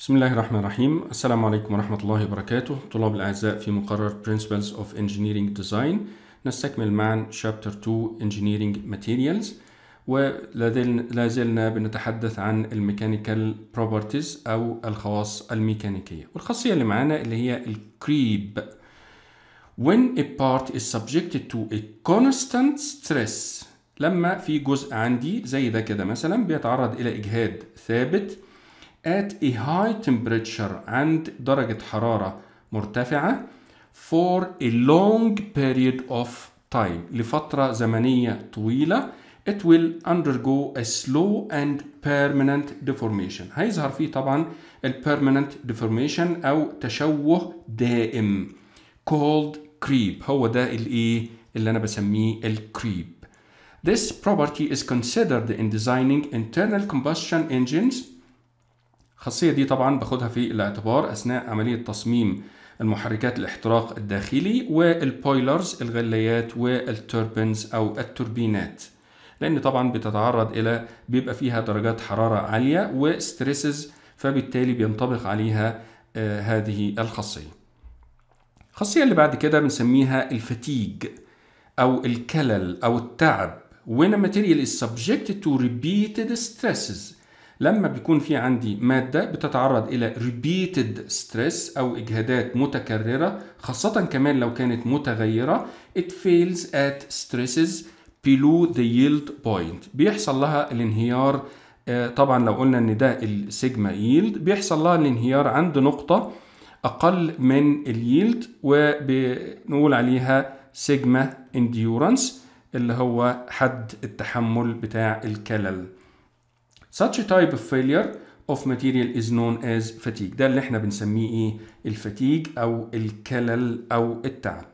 بسم الله الرحمن الرحيم السلام عليكم ورحمة الله وبركاته طلاب الأعزاء في مقرر Principles of Engineering Design نستكمل معا Chapter 2 Engineering Materials ولا زلنا بنتحدث عن الميكانيكال بروبرتيز أو الخواص الميكانيكية والخاصية اللي معانا اللي هي الكريب When a part is subjected to a constant stress لما في جزء عندي زي ده كده مثلا بيتعرض إلى إجهاد ثابت at a high temperature and درجة حرارة مرتفعة for a long period of time لفترة زمنية طويلة it will undergo a slow and permanent deformation هيظهر فيه طبعا permanent deformation أو تشوه دائم called creep هو ده الايه اللي أنا بسميه الكريب This property is considered in designing internal combustion engines الخاصية دي طبعا باخدها في الاعتبار أثناء عملية تصميم المحركات الاحتراق الداخلي والبويلرز الغليات والتوربينز أو التوربينات لأن طبعا بتتعرض إلى بيبقى فيها درجات حرارة عالية وستريسز فبالتالي بينطبق عليها آه هذه الخاصية الخاصية اللي بعد كده بنسميها الفتيج أو الكلل أو التعب when a material is subjected to repeated stresses لما بيكون في عندي مادة بتتعرض إلى repeated stress أو إجهادات متكررة خاصة كمان لو كانت متغيرة it fails at stresses below the yield point بيحصل لها الانهيار آه، طبعا لو قلنا ان ده السيجما ييلد بيحصل لها الانهيار عند نقطة أقل من الييلد وبنقول عليها سيجما انديورانس اللي هو حد التحمل بتاع الكلل such a type of failure of material is known as fatigue ده اللي احنا بنسميه ايه الفتيج او الكلل او التعب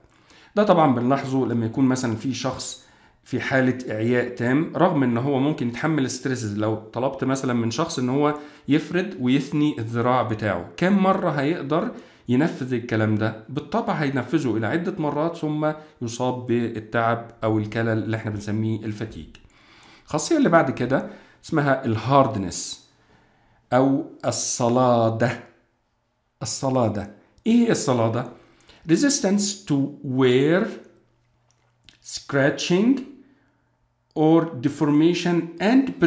ده طبعا بنلاحظه لما يكون مثلا في شخص في حالة إعياء تام رغم إن هو ممكن يتحمل ستريس لو طلبت مثلا من شخص إن هو يفرد ويثني الذراع بتاعه كم مرة هيقدر ينفذ الكلام ده بالطبع هينفذه إلى عدة مرات ثم يصاب بالتعب أو الكلل اللي احنا بنسميه الفتيج الخاصية اللي بعد كده اسمها الهاردنس أو الصلادة الصلادة إيه هي الصلادة؟ resistance to wear scratching or deformation and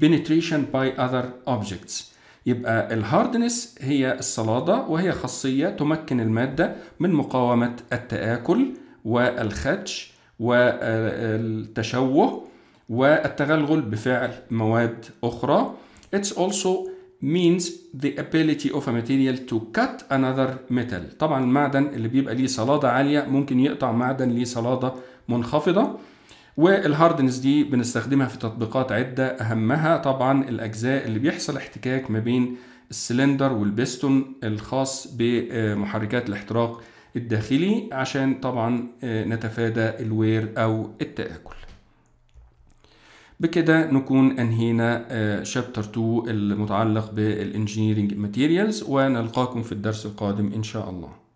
penetration by other objects يبقى الهاردنس هي الصلادة وهي خاصية تمكن المادة من مقاومة التآكل والخدش والتشوه والتغلغل بفعل مواد أخرى It also means the ability of a material to cut another metal طبعا المعدن اللي بيبقى ليه صلادة عالية ممكن يقطع معدن ليه صلادة منخفضة والهاردنس دي بنستخدمها في تطبيقات عدة أهمها طبعا الأجزاء اللي بيحصل احتكاك ما بين السلندر والبستون الخاص بمحركات الاحتراق الداخلي عشان طبعا آه، نتفادى الوير أو التآكل بكده نكون انهينا شابتر آه، 2 المتعلق بالانجينيرنج ماتيريالز ونلقاكم في الدرس القادم ان شاء الله